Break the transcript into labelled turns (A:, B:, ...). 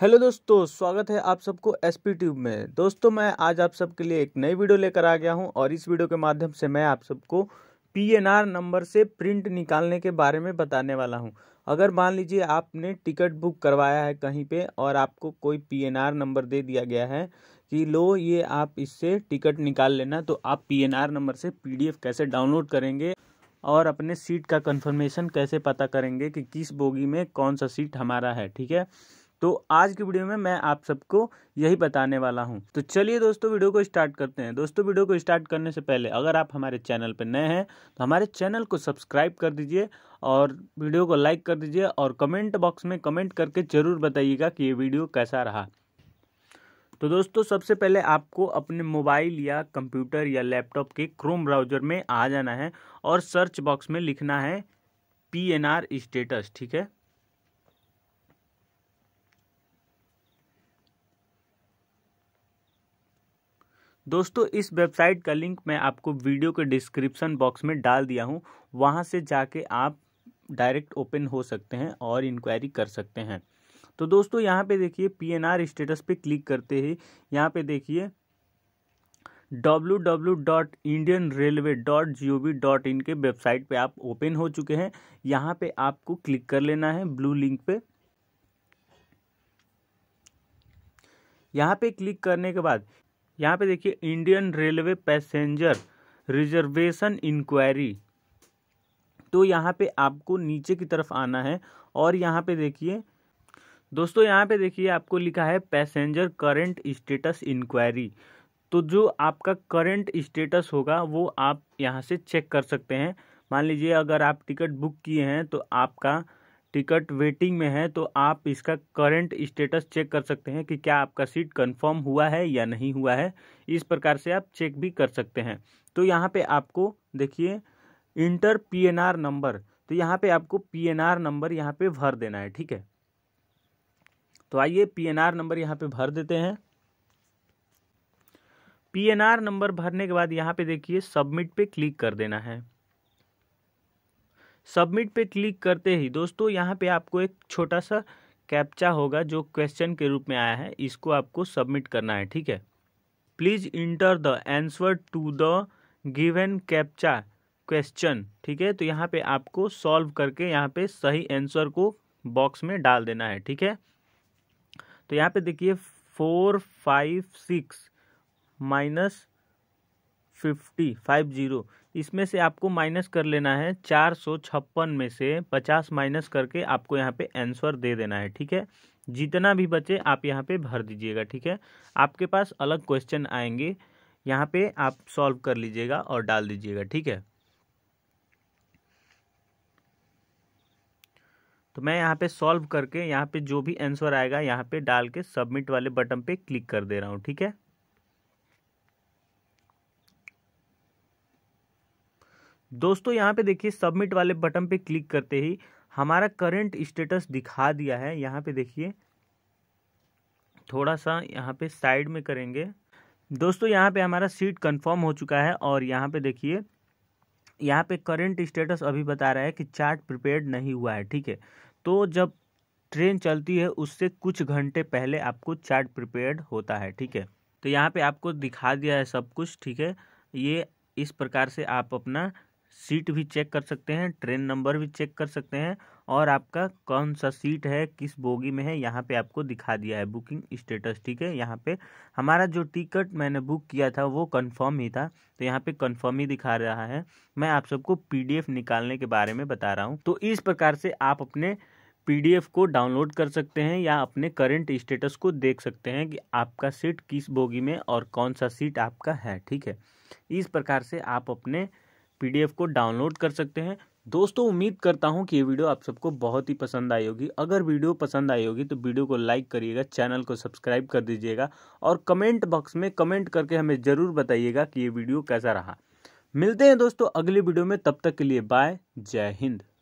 A: hello दोस्तों स्वागत है आप सबको एस पी ट्यूब में दोस्तों मैं आज आप सबके लिए एक नई वीडियो लेकर आ गया हूं और इस वीडियो के माध्यम से मैं आप सबको पीएनआर नंबर से प्रिंट निकालने के बारे में बताने वाला हूं अगर मान लीजिए आपने टिकट बुक करवाया है कहीं पे और आपको कोई पीएनआर नंबर दे दिया गया है कि लो ये आप इससे टिकट निकाल लेना तो आप पी नंबर से पी कैसे डाउनलोड करेंगे और अपने सीट का कन्फर्मेशन कैसे पता करेंगे कि किस बोगी में कौन सा सीट हमारा है ठीक है तो आज की वीडियो में मैं आप सबको यही बताने वाला हूँ तो चलिए दोस्तों वीडियो को स्टार्ट करते हैं दोस्तों वीडियो को स्टार्ट करने से पहले अगर आप हमारे चैनल पर नए हैं तो हमारे चैनल को सब्सक्राइब कर दीजिए और वीडियो को लाइक कर दीजिए और कमेंट बॉक्स में कमेंट करके ज़रूर बताइएगा कि ये वीडियो कैसा रहा तो दोस्तों सबसे पहले आपको अपने मोबाइल या कंप्यूटर या लैपटॉप के क्रोम ब्राउज़र में आ जाना है और सर्च बॉक्स में लिखना है पी एन आर स्टेटस ठीक है दोस्तों इस वेबसाइट का लिंक मैं आपको वीडियो के डिस्क्रिप्शन बॉक्स में डाल दिया हूँ वहाँ से जाके आप डायरेक्ट ओपन हो सकते हैं और इंक्वायरी कर सकते हैं तो दोस्तों यहाँ पे देखिए पीएनआर स्टेटस पे क्लिक करते ही यहाँ पे देखिए W W dot Indian railway dot G O V dot in के वेबसाइट पे आप ओपन हो चुके हैं यहाँ पे आपको क्लिक कर लेना है ब्लू लिंक पे यहाँ पे क्लिक करने के बाद यहाँ पे देखिए Indian railway passenger reservation enquiry तो यहाँ पे आपको नीचे की तरफ आना है और यहाँ पे देखिए दोस्तों यहाँ पे देखिए आपको लिखा है पैसेंजर करंट स्टेटस इंक्वायरी तो जो आपका करंट स्टेटस होगा वो आप यहाँ से चेक कर सकते हैं मान लीजिए अगर आप टिकट बुक किए हैं तो आपका टिकट वेटिंग में है तो आप इसका करंट स्टेटस चेक कर सकते हैं कि क्या आपका सीट कंफर्म हुआ है या नहीं हुआ है इस प्रकार से आप चेक भी कर सकते हैं तो यहाँ पे आपको देखिए इंटर पीएनआर नंबर तो यहाँ पे आपको पीएनआर नंबर यहाँ पे भर देना है ठीक है तो आइए पीएनआर नंबर यहाँ पे भर देते हैं पीएनआर नंबर भरने के बाद यहाँ पे देखिए सबमिट पे क्लिक कर देना है सबमिट पे क्लिक करते ही दोस्तों यहाँ पे आपको एक छोटा सा कैप्चा होगा जो क्वेश्चन के रूप में आया है इसको आपको सबमिट करना है ठीक है please enter the answer to the given captcha question ठीक है तो यहाँ पे आपको सॉल्व करके यहाँ पे सही आंसर को बॉक्स में डाल देना है ठीक है तो यहाँ पे देखिए four five six minus fifty five zero इसमें से आपको माइनस कर लेना है चार सौ छप्पन में से पचास माइनस करके आपको यहाँ पे आंसर दे देना है ठीक है जितना भी बचे आप यहाँ पे भर दीजिएगा ठीक है आपके पास अलग क्वेश्चन आएंगे यहाँ पे आप सॉल्व कर लीजिएगा और डाल दीजिएगा ठीक है तो मैं यहाँ पे सॉल्व करके यहाँ पे जो भी आंसर आएगा यहाँ पे डाल के सबमिट वाले बटन पे क्लिक कर दे रहा हूँ ठीक है दोस्तों यहाँ पे देखिए सबमिट वाले बटन पे क्लिक करते ही हमारा करंट स्टेटस दिखा दिया है यहाँ पे देखिए थोड़ा सा यहाँ पे साइड में करेंगे दोस्तों यहाँ पे हमारा सीट कंफर्म हो चुका है और यहाँ पे देखिए यहाँ पे करंट स्टेटस अभी बता रहा है कि चार्ट प्रिपेयर नहीं हुआ है ठीक है तो जब ट्रेन चलती है उससे कुछ घंटे पहले आपको चार्ट प्रिपेयर होता है ठीक है तो यहाँ पे आपको दिखा दिया है सब कुछ ठीक है ये इस प्रकार से आप अपना सीट भी चेक कर सकते हैं ट्रेन नंबर भी चेक कर सकते हैं और आपका कौन सा सीट है किस बोगी में है यहाँ पे आपको दिखा दिया है बुकिंग स्टेटस ठीक है यहाँ पे हमारा जो टिकट मैंने बुक किया था वो कंफर्म ही था तो यहाँ पे कंफर्म ही दिखा रहा है मैं आप सबको पीडीएफ निकालने के बारे में बता रहा हूँ तो इस प्रकार से आप अपने पीडीएफ को डाउनलोड कर सकते हैं या अपने करेंट स्टेटस को देख सकते हैं कि आपका सीट किस बोगी में और कौन सा सीट आपका है ठीक है इस प्रकार से आप अपने पीडीएफ को डाउनलोड कर सकते हैं दोस्तों उम्मीद करता हूं कि ये वीडियो आप सबको बहुत ही पसंद आई होगी अगर वीडियो पसंद आई होगी तो वीडियो को लाइक करिएगा चैनल को सब्सक्राइब कर दीजिएगा और कमेंट बॉक्स में कमेंट करके हमें ज़रूर बताइएगा कि ये वीडियो कैसा रहा मिलते हैं दोस्तों अगली वीडियो में तब तक के लिए बाय जय हिंद